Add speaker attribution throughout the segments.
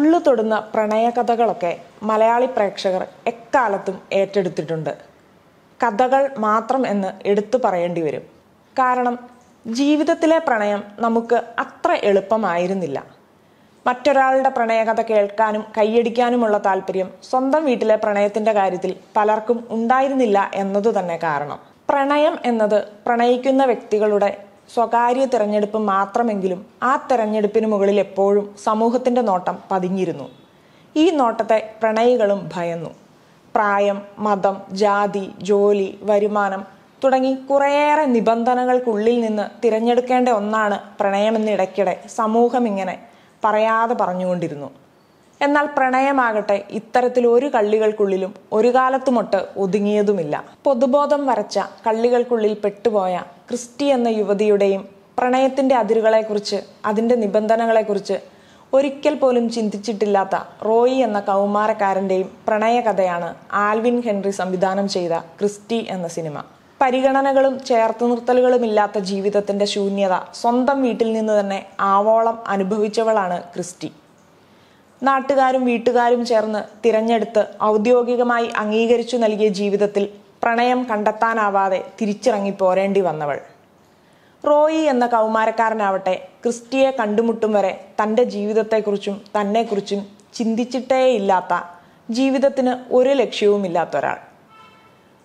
Speaker 1: ഉള്ളു തൊടുന്ന പ്രണയകഥകളൊക്കെ മലയാളി പ്രേക്ഷകർ എക്കാലത്തും ഏറ്റെടുത്തിട്ടുണ്ട് കഥകൾ മാത്രം എന്ന് എടുത്തു പറയേണ്ടി വരും കാരണം ജീവിതത്തിലെ പ്രണയം നമുക്ക് അത്ര എളുപ്പമായിരുന്നില്ല മറ്റൊരാളുടെ പ്രണയകഥ കേൾക്കാനും കൈയടിക്കാനുമുള്ള താല്പര്യം സ്വന്തം വീട്ടിലെ പ്രണയത്തിന്റെ കാര്യത്തിൽ പലർക്കും ഉണ്ടായിരുന്നില്ല എന്നതു തന്നെ കാരണം പ്രണയം എന്നത് പ്രണയിക്കുന്ന വ്യക്തികളുടെ സ്വകാര്യ തിരഞ്ഞെടുപ്പ് മാത്രമെങ്കിലും ആ തെരഞ്ഞെടുപ്പിന് മുകളിൽ എപ്പോഴും സമൂഹത്തിൻ്റെ നോട്ടം പതിഞ്ഞിരുന്നു ഈ നോട്ടത്തെ പ്രണയികളും ഭയന്നു പ്രായം മതം ജാതി ജോലി വരുമാനം തുടങ്ങി കുറേയേറെ നിബന്ധനകൾക്കുള്ളിൽ നിന്ന് തിരഞ്ഞെടുക്കേണ്ട ഒന്നാണ് പ്രണയമെന്ന് ഇടയ്ക്കിടെ സമൂഹം ഇങ്ങനെ പറയാതെ പറഞ്ഞുകൊണ്ടിരുന്നു എന്നാൽ പ്രണയമാകട്ടെ ഇത്തരത്തിൽ ഒരു കള്ളികൾക്കുള്ളിലും ഒരു കാലത്തുമൊട്ട് ഒതുങ്ങിയതുമില്ല പൊതുബോധം വരച്ച കള്ളികൾക്കുള്ളിൽ പെട്ടുപോയ ക്രിസ്റ്റി എന്ന യുവതിയുടെയും പ്രണയത്തിൻ്റെ അതിരുകളെക്കുറിച്ച് അതിൻ്റെ നിബന്ധനകളെക്കുറിച്ച് ഒരിക്കൽ പോലും ചിന്തിച്ചിട്ടില്ലാത്ത റോയി എന്ന കൗമാരക്കാരൻ്റെയും പ്രണയകഥയാണ് ആൽവിൻ ഹെൻറി സംവിധാനം ചെയ്ത ക്രിസ്റ്റി എന്ന സിനിമ പരിഗണനകളും ചേർത്ത് നിർത്തലുകളും ഇല്ലാത്ത ജീവിതത്തിൻ്റെ ശൂന്യത സ്വന്തം വീട്ടിൽ നിന്ന് തന്നെ ആവോളം അനുഭവിച്ചവളാണ് ക്രിസ്റ്റി നാട്ടുകാരും വീട്ടുകാരും ചേർന്ന് തിരഞ്ഞെടുത്ത് ഔദ്യോഗികമായി അംഗീകരിച്ചു നൽകിയ ജീവിതത്തിൽ പ്രണയം കണ്ടെത്താനാവാതെ തിരിച്ചിറങ്ങി പോരേണ്ടി വന്നവൾ റോയി എന്ന കൗമാരക്കാരനാവട്ടെ ക്രിസ്റ്റിയെ കണ്ടുമുട്ടും വരെ തൻ്റെ ജീവിതത്തെക്കുറിച്ചും തന്നെക്കുറിച്ചും ചിന്തിച്ചിട്ടേയില്ലാത്ത ജീവിതത്തിന് ഒരു ലക്ഷ്യവുമില്ലാത്ത ഒരാൾ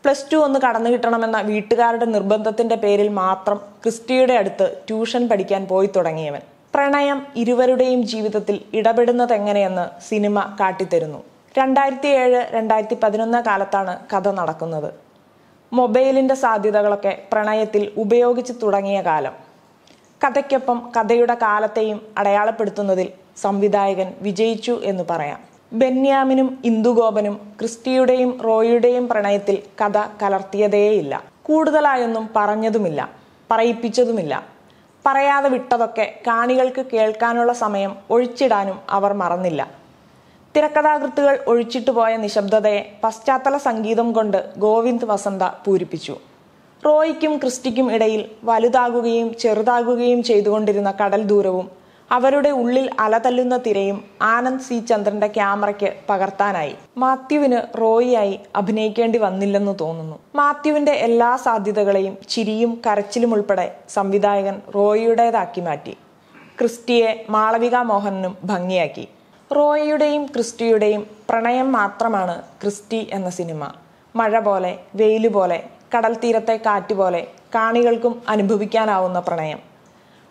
Speaker 1: പ്ലസ് ടു ഒന്ന് കടന്നു കിട്ടണമെന്ന വീട്ടുകാരുടെ നിർബന്ധത്തിൻ്റെ പേരിൽ മാത്രം ക്രിസ്റ്റിയുടെ അടുത്ത് ട്യൂഷൻ പഠിക്കാൻ പോയി തുടങ്ങിയവൻ പ്രണയം ഇരുവരുടെയും ജീവിതത്തിൽ ഇടപെടുന്നത് എങ്ങനെയെന്ന് സിനിമ കാട്ടിത്തരുന്നു രണ്ടായിരത്തി ഏഴ് രണ്ടായിരത്തി പതിനൊന്ന് കാലത്താണ് കഥ നടക്കുന്നത് മൊബൈലിൻ്റെ സാധ്യതകളൊക്കെ പ്രണയത്തിൽ ഉപയോഗിച്ച് തുടങ്ങിയ കാലം കഥയ്ക്കൊപ്പം കഥയുടെ കാലത്തെയും അടയാളപ്പെടുത്തുന്നതിൽ സംവിധായകൻ വിജയിച്ചു എന്ന് പറയാം ബെന്യാമിനും ഇന്ദുഗോപനും ക്രിസ്റ്റിയുടെയും റോയിയുടെയും പ്രണയത്തിൽ കഥ കലർത്തിയതേയില്ല കൂടുതലായൊന്നും പറഞ്ഞതുമില്ല പറയിപ്പിച്ചതുമില്ല പറയാതെ വിട്ടതൊക്കെ കാണികൾക്ക് കേൾക്കാനുള്ള സമയം ഒഴിച്ചിടാനും അവർ മറന്നില്ല തിരക്കഥാകൃത്തുകൾ ഒഴിച്ചിട്ടു പോയ നിശബ്ദതയെ പശ്ചാത്തല സംഗീതം കൊണ്ട് ഗോവിന്ദ് വസന്ത പൂരിപ്പിച്ചു റോയ്ക്കും ക്രിസ്റ്റിക്കും ഇടയിൽ വലുതാകുകയും ചെറുതാകുകയും ചെയ്തുകൊണ്ടിരുന്ന കടൽ ദൂരവും അവരുടെ ഉള്ളിൽ അലതല്ലുന്ന തിരയും ആനന്ദ് സി ചന്ദ്രന്റെ ക്യാമറയ്ക്ക് പകർത്താനായി മാത്യുവിന് റോയിയായി അഭിനയിക്കേണ്ടി വന്നില്ലെന്ന് തോന്നുന്നു മാത്യുവിന്റെ എല്ലാ സാധ്യതകളെയും ചിരിയും കരച്ചിലും ഉൾപ്പെടെ സംവിധായകൻ റോയിയുടേതാക്കി മാറ്റി ക്രിസ്റ്റിയെ മാളവിക മോഹനും ഭംഗിയാക്കി റോയയുടെയും ക്രിസ്റ്റിയുടെയും പ്രണയം മാത്രമാണ് ക്രിസ്റ്റി എന്ന സിനിമ മഴ പോലെ വെയിൽ പോലെ കടൽ തീരത്തെ കാറ്റ് പോലെ കാണികൾക്കും അനുഭവിക്കാനാവുന്ന പ്രണയം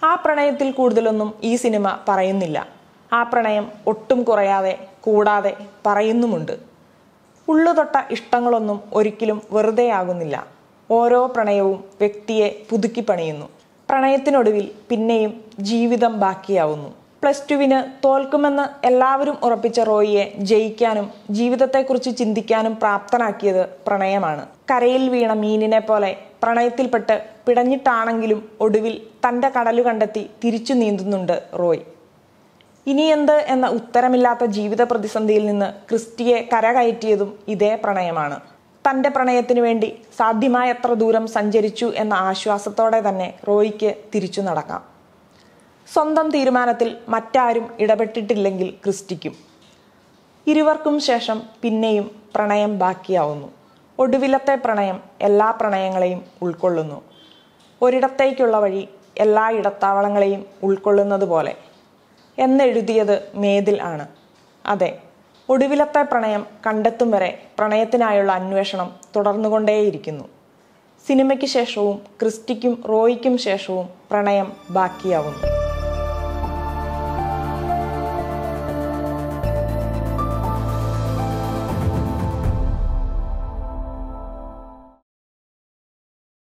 Speaker 1: ആ പ്രണയത്തിൽ കൂടുതലൊന്നും ഈ സിനിമ പറയുന്നില്ല ആ പ്രണയം ഒട്ടും കുറയാതെ കൂടാതെ പറയുന്നുമുണ്ട് ഉള്ളുതൊട്ട ഇഷ്ടങ്ങളൊന്നും ഒരിക്കലും വെറുതെ ആകുന്നില്ല ഓരോ പ്രണയവും വ്യക്തിയെ പുതുക്കി പണിയുന്നു പ്രണയത്തിനൊടുവിൽ പിന്നെയും ജീവിതം ബാക്കിയാവുന്നു പ്ലസ് ടുവിന് തോൽക്കുമെന്ന് എല്ലാവരും ഉറപ്പിച്ച റോയിയെ ജയിക്കാനും ജീവിതത്തെക്കുറിച്ച് ചിന്തിക്കാനും പ്രാപ്തനാക്കിയത് പ്രണയമാണ് കരയിൽ വീണ മീനിനെ പോലെ പ്രണയത്തിൽപ്പെട്ട് പിടഞ്ഞിട്ടാണെങ്കിലും ഒടുവിൽ തൻ്റെ കടലു കണ്ടെത്തി തിരിച്ചു നീന്തുന്നുണ്ട് റോയ് ഇനി എന്ത് എന്ന ഉത്തരമില്ലാത്ത ജീവിത പ്രതിസന്ധിയിൽ നിന്ന് ക്രിസ്റ്റിയെ കരകയറ്റിയതും ഇതേ പ്രണയമാണ് തൻ്റെ പ്രണയത്തിനു വേണ്ടി സാധ്യമായത്ര ദൂരം സഞ്ചരിച്ചു എന്ന ആശ്വാസത്തോടെ തന്നെ റോയിക്ക് തിരിച്ചു നടക്കാം സ്വന്തം തീരുമാനത്തിൽ മറ്റാരും ഇടപെട്ടിട്ടില്ലെങ്കിൽ ക്രിസ്റ്റിക്കും ഇരുവർക്കും ശേഷം പിന്നെയും പ്രണയം ബാക്കിയാവുന്നു ഒടുവിലത്തെ പ്രണയം എല്ലാ പ്രണയങ്ങളെയും ഉൾക്കൊള്ളുന്നു ഒരിടത്തേക്കുള്ള വഴി എല്ലാ ഇടത്താവളങ്ങളെയും ഉൾക്കൊള്ളുന്നത് പോലെ എന്നെഴുതിയത് മേതിൽ ആണ് അതെ ഒടുവിലത്തെ പ്രണയം കണ്ടെത്തും വരെ പ്രണയത്തിനായുള്ള അന്വേഷണം തുടർന്നുകൊണ്ടേയിരിക്കുന്നു സിനിമയ്ക്ക് ശേഷവും ക്രിസ്റ്റിക്കും റോയിക്കും ശേഷവും പ്രണയം ബാക്കിയാവുന്നു